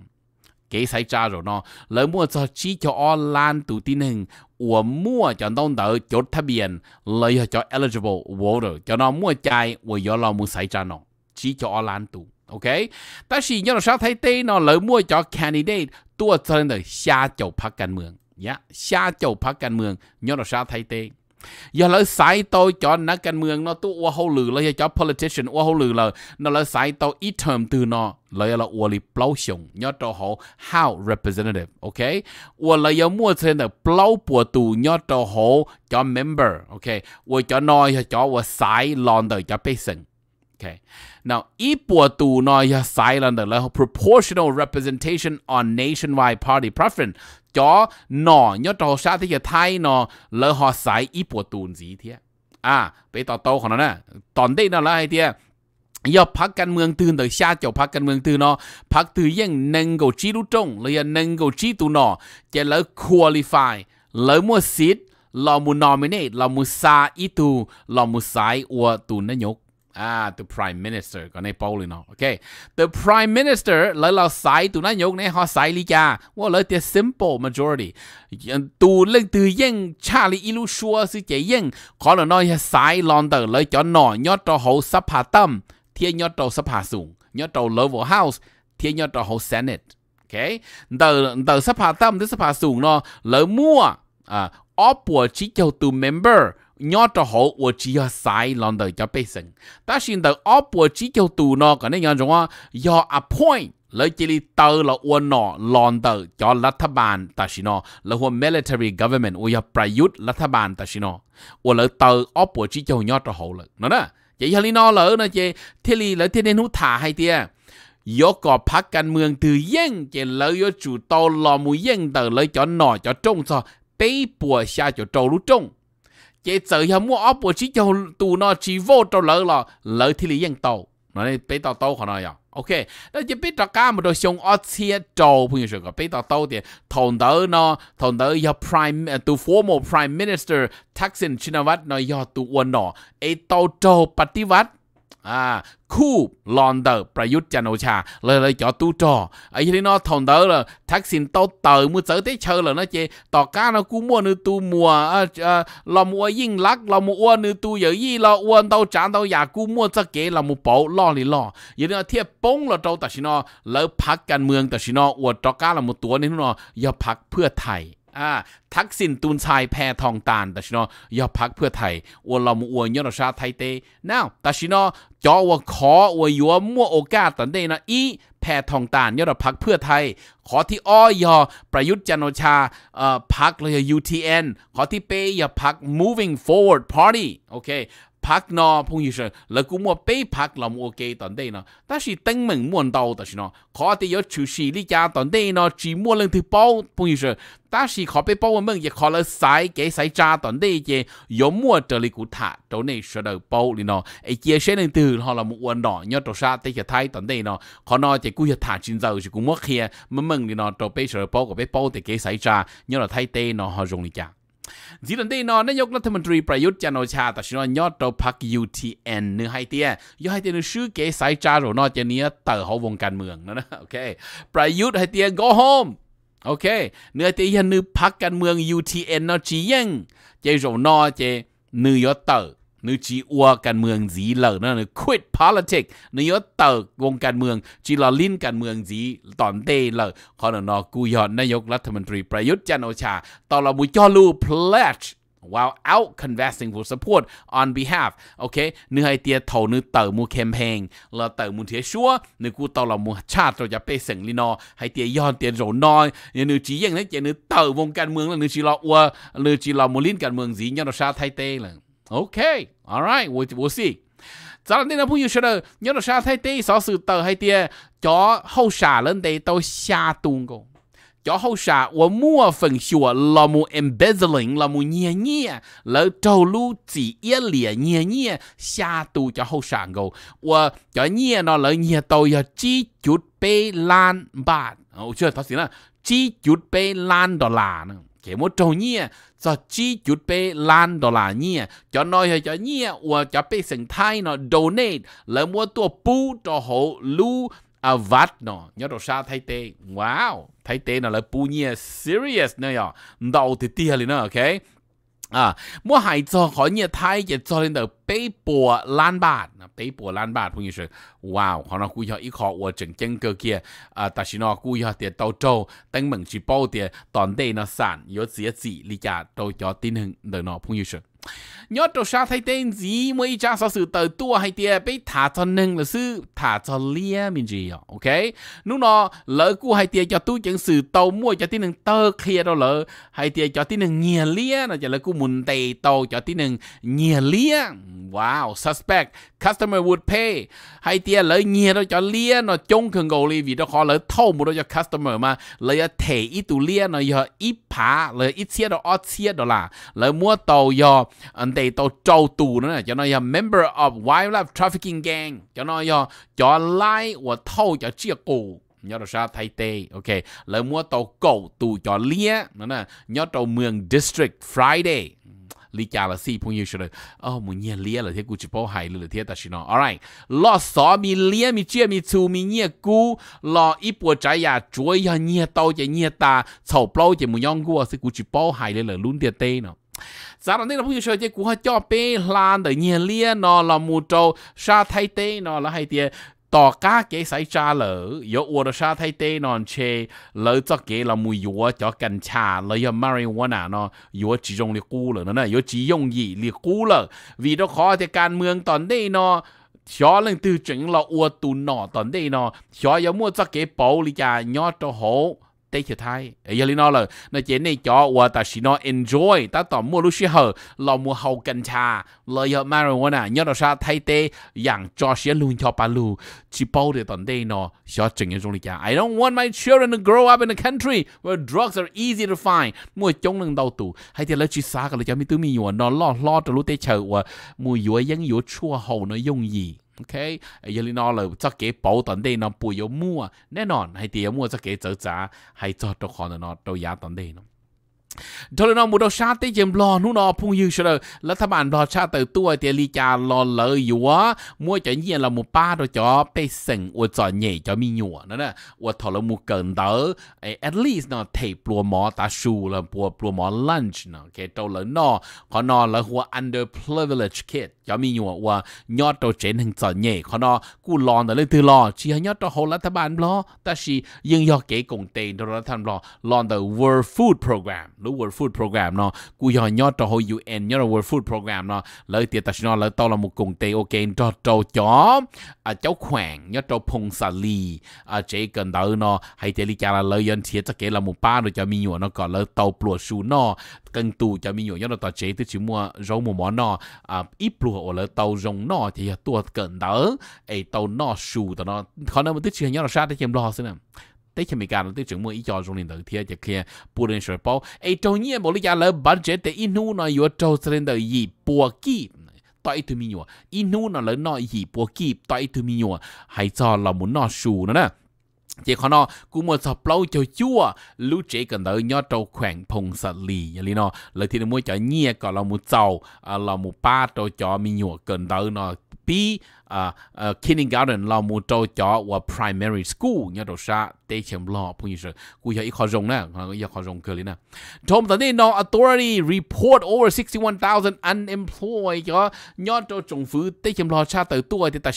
S1: 幾使揸咗咯，你冇就只叫我懶到啲人，我冇就當到就特別，你又就 eligible 我咯，就那冇債我有老冇使揸咯，只叫我懶到，OK？但是有時候睇啲呢，你冇就 candidate 多真係下就拍緊เมือง，呀下就拍緊เมือง，有時候睇啲。giờ lỡ sai tôi cho nó căn mương nó tu ua hô lử lỡ cho politician ua hô lử lỡ nó lỡ sai tôi ít term từ nó lỡ là ua li blow xong nhớ cho họ how representative ok ua lỡ giờ mua trên là blow bùa tù nhớ cho họ cho member ok ua cho nó cho ua sai lon đời cho patient Okay. Now, Ipuatu no ya silent la proportional representation on nationwide party preference. Cho no nhớ trò sa thì ya thay no la họ sai Ipuatu gì thế. À, bây tao tao của nó nè. Tòn đây nó là hay thế. 要拍干门头的下脚拍干门头呢，拍头人能够记录中，了也能够记录呢，再来 qualify，来么 sit，来么 nominate，来么啥一度，来么啥我都能用。à the prime minister còn này Paul nó ok the prime minister lời là sai tụi nó nhục này họ sai lý cha và lời the simple majority tụ lên từ yên Charlie ilu xua sự chế yên có là nói sai lon tờ lời cho nọ nhót cho hậu sắp hạ tâm thiên nhót cho sắp hạ sủng nhót cho level house thiên nhót cho hậu senate ok tờ tờ sắp hạ tâm tới sắp hạ sủng nó lời mua à oppo chỉ cho tụ member nhỏ cho họ 我只要晒浪到就被生，但是到阿婆只叫杜呢，可能有种啊要 appoint。lấy chỉ li tờ là uôn nọ lòn tờ cho lát bàn ta xin nọ là huân military government uôn ya prayut lát bàn ta xin nọ uôn lỡ tờ ốp bộ chỉ cho nhọt cho hậu lực nó đó chỉ hali nọ lỡ nó chỉ thế li lỡ thế nên hút thả hay tia yo có phát căn mương từ yên chỉ lỡ yo chủ tàu lò mù yên tờ lấy cho nọ cho trông so tế bùa xa cho trâu lú trông chế sợ hiểu mua ốp bộ chỉ cho tù nó chỉ vô cho lỡ là lỡ thì lý dân tàu nó nên bế tàu tàu khỏi nói à ok đó chỉ biết rằng cá mà đồ xong ở xe trầu bây giờ có biết tàu tàu thì thôn đỡ nó thôn đỡ do prime à, tu formal prime minister Thaksin Shinawatra nó do tu quân nó ấy tàu trầu bắt tí vát คู่ลอนเดอร์ประยุทธ์จันโอชาเลยเลยจอตู้จอไอ้ที่นอทอนเดอร์ล่ะทักสินโตเตอร์มือเสจอได้เชิญเลยนะเจต่อการเราคู่มัวนือตูมัวเออเออเรามัวยิ่งรักเรามัวนือตูเยอยี่เราอ้วนเราจานเราอยากคู่มัวจะเก๋เรามัวเป๋าล่อหลีล่ออย่างนี้เทียบปงเราโต้ตัดชิโนอแล้วพักการเมืองตัดชิโนอวดต่อการเรามัตัวนี่นู่นอย่าพักเพื่อไทยทักษิณตูนชายแพทองตานแต่ชินอยอพักเพื่อไทยอวลเรามอวยอดชาไทยเตน้าวแต่ชินอจอวขออวยัวมั่วโอกาสตันเดนะอีแพทองตานยอดพักเพื่อไทย ขอที่อ้อยอ ประยุทธ์จันโอชาเอ่อพักเลยูทีเอ็นขอที่เปอยอพัก moving forward party โอเค拍呢，彭医生，如果我被拍了我给团队呢，但是等门问到的是呢，他得要出示你家团队呢，只莫能去包彭医生，但是他被包我们也可能晒给晒家团队也有么这里股他到那说到包里呢，哎，也些人都好了么问到，你要多少得些太团队呢，可能这股要他今早是股么黑，么么的呢，到被说包个被包的给晒家，你要太低呢，好容易讲。จีดันตีนอนนายกรัฐมนตรีประยุทธ์จันโอชา ตัดสินยอดตัวพัก UTN เนื้อไฮเตียยอดไฮเตียนชื่อเก๋สายจาโรนอเจเนียเต๋อเขาวงการเมืองนะนะโอเคประยุทธ์ไฮเตีย go home โอเคเนื้อเตียนึกพักการเมือง UTN นอจียังเจโรนอเจเนื้อยอดเต๋อนึกจีอัวการเมืองสีเหล่านั่นควิด politics นยอเติกวงการเมืองจีลาลินการเมืองสีตอนเตเหล่าคอนนอกูยอนนายกรัฐมนตรีประยุทธ์จันโอชา ตอเรามุจอลู pledge while out canvassing for support on behalf โอเคนึกใไอเตียเถานึ้เติมูแคมเพงเราเติมูเทียชัวนึกกูต่าเรามูชาติเราจะไปเสงลีนอไอเตียย้อนเตียโจนอยเนี่ยนึกจีย่งนัเจนึกเติวงการเมืองแล้วนึกจีรออัวนึกจีรอมูลินการเมืองสีเนี่ยเราชาติไทยเต้เลย Okay, all right, we'll, we'll see. 咱们那朋友说了，你要啥太对，啥时到还得叫后沙人得到下东个，叫后沙我莫分说，那么 embezzling，那么年年，那走路几一连年年下都叫后沙个，我叫年呢，那年到要几九百烂吧，我觉得他行了，几九百烂到烂呢，给我找年。cho chi chút bé lan đô la nhỉ cho nói cho nhỉ và cho bé sinh thái nó donate là mua tua pu cho hộ lưu à vắt nó nhớ đồ sao thay tê wow thay tê nó là pu nhỉ serious nữa nhở đầu thì tia liền nữa okay. 啊！我还做和念太也做来得百布尔兰巴，百布尔兰巴，朋友说，哇！看到古窑一口完整经个个，啊，但是呢，古窑的陶土，但是没有烧的，有点子裂家都要顶上的呢，朋友说。nhớ trâu sa thay tên gì mới cha sao sự tờ tua hay tia bé thả cho nâng là sư thả cho lia mình gì à ok lúc nó lỡ cua hay tia cho tu chẳng sự tàu mua cho tí nâng tơ kia đâu lỡ hay tia cho tí nâng nhìa lia là cho lỡ cua muốn tay tàu cho tí nâng nhìa lia wow suspect customer would pay hay tia lợi nhiều đó cho lia nó chung cần gầu li vì đó khó lợi thâu một đó cho customer mà lợi thể ít tụ lia nó giờ ít phá lợi ít xe đó ít xe đó là lợi mua tàu giờ anh tây tàu trâu tù nữa cho nó giờ member of wildlife trafficking gang cho nó giờ cho lai và thâu cho chia cổ nhớ đó sao thay tê ok lợi mua tàu cầu tù cho lia nữa nè nhớ tàu mường district friday lý cha là si phong yêu sửa rồi ô mù nhẹ lia là thế cú chỉ bảo hại là thế ta xin nó alright lo xó mi lia mi chia mi chu mi nhẹ cú lo ít bộ trái ya chuối ya nhẹ tao chỉ nhẹ ta sầu bao chỉ mù nhong cú sẽ cú chỉ bảo hại là luôn tiền tê nó sau đó nên là bây giờ chỉ cú họ cho bé lan để nhẹ lia nó là mù trâu sa thay tê nó là hay tiền ต่อก้าเกสายจาเหลอยอวัวชาไทเตนอนเชเลยจอกเกลมุยัวจอกัญชาเลยมาริวานาเนาะยัวจีจงลิกูเลยนั่นน่ะยัวจียงยี่ลิกูเลยวีดอคอแต่การเมืองตอนได้เนาะ小人都整了我都脑，但那呢，小要么这给包里家，伢着好。tê chở thai ấy lý nó là nó chế này cho và ta chỉ nó enjoy ta tỏ mua lúc hở là mua hậu cần trà là giờ marijuana nhớ đó sao thay tê dạng cho xe luôn cho ba lu chỉ bao để tận đây nó sẽ chừng như trong lịch I don't want my children to grow up in a country where drugs are easy to find mua chống lần đầu tù hay thì lấy chỉ xa cái là cho mi tư mi nhua nó lo lo cho lúc tê chở và mua yếu dân yếu chua hậu nó dùng gì OK，有啲攞嚟則幾保等地呢，背有木啊，แน่นอนให้เตียมัว則幾走渣，係作讀可能攞到也等地呢。thôi nó mua đâu xa tới chìm lò nó nó phun dư sợ là thà bạn lò xa từ tua thì li cha lò lỡ yếu mua cho nhiên là một ba rồi cho tây sừng uột giỏ nhảy cho mi nhủa nè uột thọ là mua cần tớ at least nó thầy plua mỏ ta su là plua plua mỏ lunch nó cái đâu lỡ nó có là hua underprivileged kid cho mi nhủa và nhót đầu trên hình giỏ nhảy có nó cú lò nó lên từ lò chỉ hay nhót đầu hồ là thà bạn ta chỉ nhưng do cái cùng tiền đó là thằng lò lò the world food program lu World Food Program nó cú họ cho hội UN nhớ là World Food Program nó lợi tiền ta nó lợi tao là một cùng tê ok cho cho chó à, cháu khoảng nhớ cho phong chế à, cần đỡ nó hay tê lợi dân thiệt chắc kể là một ba rồi cho mi nhỏ nó còn lợi tàu plua su nó cần tù cho mi nhỏ nhớ là tao chế tới chỉ mua rau một món nó à ít ở lợi tàu rong nó thì à, tua cần đỡ tàu nó su tao nó khó nó mà tới chỉ nhớ là sát chém lo xin nào tới khi mình làm tới chuyện mua ý cho dùng lên đầu tiên chỉ khi bu lên sợi bao ấy trong nhẹ bộ lý giải là chết thì để inu nó yếu trâu lên đầu gì bùa kí tại tụi mình nhua inu nó lớn nó gì bùa kí tại tụi mình nhua hay cho là muốn nó sù nữa nè chỉ khó nó cũng một sập lâu cho chua lúc chế cần tới nhau trâu khoảng phong sạt lì như lý nó lời thì nó mua cho nhẹ còn là một sầu là một ba trâu cho mình nhua cần tới nó bi kindergarten là một trâu cho và primary school nhớ đồ sa tê chấm lọ phụ nữ cú giờ ít khó rồng nè giờ khó rồng cười lên nè trong tận đây nó authority report over 61,000 unemployed cho nhớ cho trồng phứ tê chấm lọ cha tới tuổi thì ta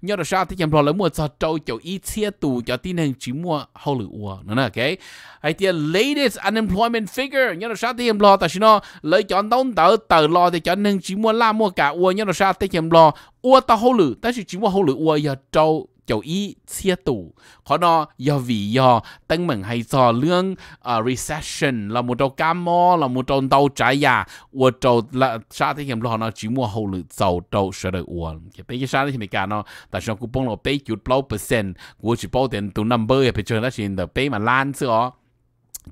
S1: nhớ cho cha tê chấm lọ lấy mua cho cho ít xe tù cho tin hàng chỉ mua hậu lửa ua nữa nè ok hay tiền latest unemployment figure nhớ cho cha tê chấm lọ ta xin lấy cho đóng tờ tờ lọ thì cho nên chỉ mua la mua cả ua nhớ cho cha tê chấm lọ ua ta hậu lửa ta chỉ mua hậu lửa ua giờ trâu kiểu ý chia tủ khó đó do vì do tăng mình hay do lương à, recession là một trâu cam mò là một trâu trái già ua trâu là sa thì hiểm lo nó chỉ mua hậu lự dầu trâu sợ đời ua cái bây giờ sa thì mình cả nó tại sao cũng bông là bây chút bao percent của chỉ bao tiền tụ number bây giờ nó chỉ là bây mà lan chứ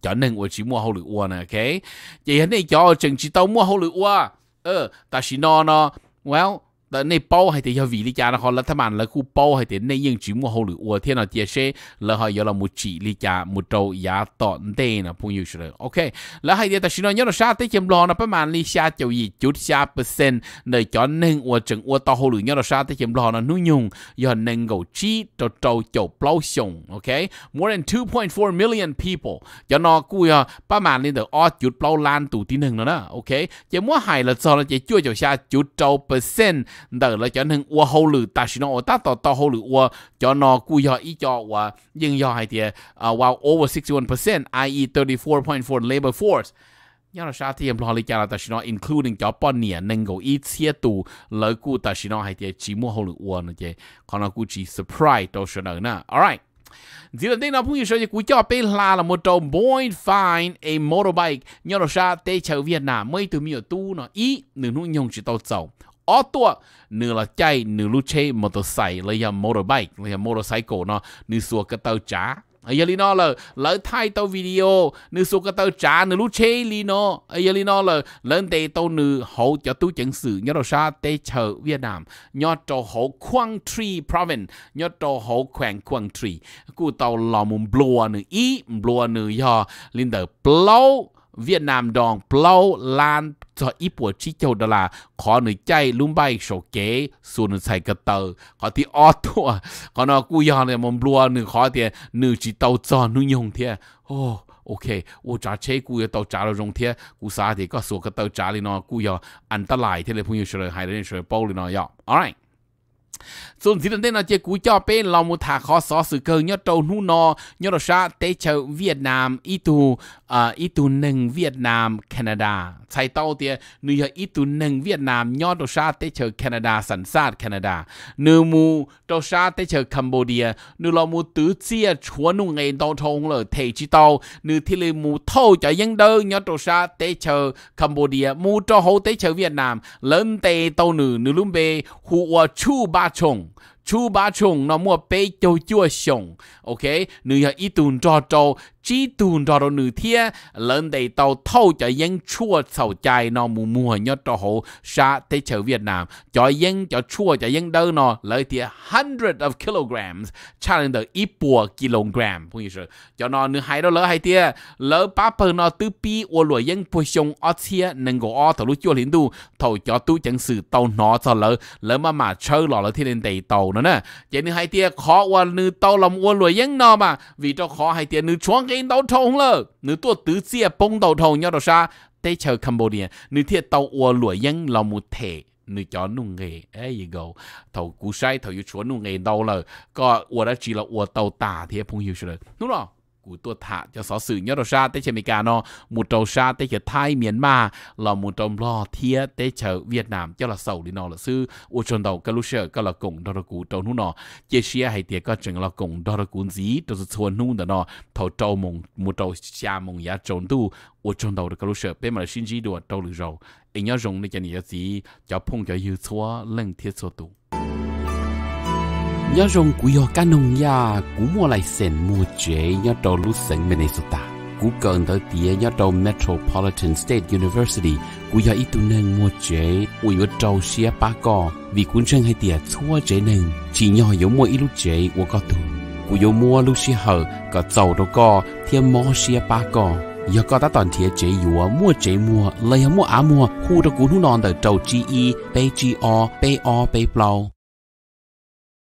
S1: cho nên ua chỉ mua hậu lự ua nè ok vậy này cho chừng chỉ tao mua hậu lự ua ờ ta chỉ nó nó well 那那包还得要为力家了哈，那他妈那股包还得那用锯木好了，我天呐，这些然后有了木锯力家木刀牙刀对呢，朋友说的，OK，แล้วให้เดียแต่ชิโนยอดชาติเข็มรอนะประมาณลิชาเจียวยีจุดชาเปอร์เซ็นต์ในจอนหนึ่งอวจึงอวต่อหูหรือยอดชาติเข็มรอนะนุ่ยงยอดหนึ่งกูจีโตโตจบเปล่าชง OK more than 2.4 million people ยอนอกูยอประมาณลิเดอออจุดเปล่าล้านตู่ที่หนึ่งแล้วนะ OK จะมั่วหายละซอละจะช่วยเจ้าชาจุดโตเปอร์เซ็นต์ đỡ là cho nên ua hậu lử ta xin nó ta tao tao hậu lử ua cho nó cú yo ý cho ua nhưng yo hay thì wow over 61% i.e. 34.4 labor force ยาเราชาที่ยมพลอลิจาราตาชิโน including จอปอนเนี่ยนึงกูอีเสียตูเลกูตาชิโนให้เจจีมัวหรืออวนเจคอนกูจี surprise ตัวชนนะ alright จีนเด็กน้องผู้หญิงชอบกูจ่อเป็นลาละมดตัว boy find a motorbike ยาเราชาเตชาวเวียดนามไม่ตัวมีอยู่ตู้เนาะอีหนึ่งนุ่งยงจิตเอาเจ้าออตัวเนื้อละใจเนื้อลูเชมอเตอร์ไซค์เลยยามอเตอร์ไบค์เลยยามอเตอร์ไซค์เนาะเนื้อสัวกระเตาจ๋าไอ้ยาลีนอเลยแล้วไทยตัววิดีโอนึกสุกเตาจานึกรู้เชลีนอไอ้ยาลีนอเลยเล่นเตตัวนึกเขาจะตู้จังสื่อยอดชาเตเชอเวียดนามยอดโจเขาควางทรี province ยอดโจเขาแขวงควางทรีกูเตาหลอมุมบลัวนึกอีบลัวนึกยอลินเดอร์เปล่าเวียดนามดองเปล่าลาน cho ít bộ chi châu đó là khó nửa chay lúng bay sổ kế xuống nửa xài cái tờ khó thì ó thua khó nó cú yòn này mồm lúa nửa khó thì nửa chỉ tàu cho nửa nhung thì ô ok 我揸车กู要到揸了融贴กู啥的ก็说个到揸里呢กู要安得来贴的朋友说了还能说包里呢要 all right ส่วนสิ่งที่เราจะกูจะเป็นเรามุถาขอสอสื่อเกินยอดโตนู่นอยอดชาเตชเวียดนามอีตูอ่าอีตูหนึ่งเวียดนามแคนาดา chạy tàu thì nữ giờ ít tụ nâng Việt Nam nhỏ đô xa tới chờ Canada sản sát Canada nữ mù đô xa tới chờ Cambodia nữ lo mù tứ chia chúa nụ ngày đô thông lờ thầy chỉ tàu nữ thì lì mù thâu cho dân đơ nhỏ đô xa tới chờ Cambodia mù cho hậu tới chờ Việt Nam lớn tê tàu nữ nữ lúc bê hù chú ba chồng chú ba chung nó mua bê châu chua xong ok nữ giờ ít tuần cho trâu chỉ tuần cho nữ thia lần đầy tàu thâu cho dân chua sầu chai nó mù mua nhớ cho hộ xa tới chở Việt Nam cho dân cho chua cho dân đâu nó lấy thia hundred of kilograms cha lên tới ít bùa kilogram không hiểu cho nó nữ hai đó lỡ hai thia lỡ ba phần nó tư pi ô lùi dân bùa xong ở thia nâng gỗ ở thầu lúc chua liền tu thầu cho tu chẳng sự tàu nó cho lỡ lỡ mà mà chơi lọ lỡ thia lên đầy tàu nữa nè chế hai tia khó qua nữ tàu lòng qua lùi yên nọ mà vì cho khó hai tia nữ chuông cái tàu thông lơ nữ tua tứ chia bông đầu thông nhau sa tây chờ Cambodia nữ thiệt tàu qua lùi yên lòng một thể nữ cho nụ nghề ấy gì gấu thầu cú sai thầu yêu chúa nụ nghề đâu có qua đó là qua tàu tả thì phong hiểu rồi đúng không của tôi thả cho xó sự nhớ đầu ra tới chơi Mỹ nó một đầu ra tới Thái miền Ma là một trong lo thia tới chơi Việt Nam cho là sầu đi nó là sư ô chôn đầu các lúc là cùng đó là cụ trâu nu nó chia sẻ hay tiệt các là cùng đó là cuốn gì đó là chuồn nu đó nó thầu trâu mùng một trâu xa mùng giá trốn tu ô đầu các lúc sợ mà xin gì đồ trâu lử rầu anh nhớ dùng để cho nhiều gì cho phong cho yêu chúa lưng thiết chúa tu nhớ rong cú yo cá nông ya cú mua lại sen mua chế nhớ đầu lúc sen Minnesota cú cần tới tía nhớ đầu Metropolitan State University cú yo ít tu nâng mua chế ui yo trâu xia ba gò vì cuốn chân hay tía chua chế nâng chỉ nhỏ yo mua ít lúc chế của có tu cú yo mua lúc xia hờ có dầu đâu gò thiên mò xia ba gò giờ có ta toàn thiệt yếu mua chế mua lấy mua á mua khu đó cú nu non tới trâu e bay chi o bay o bay plow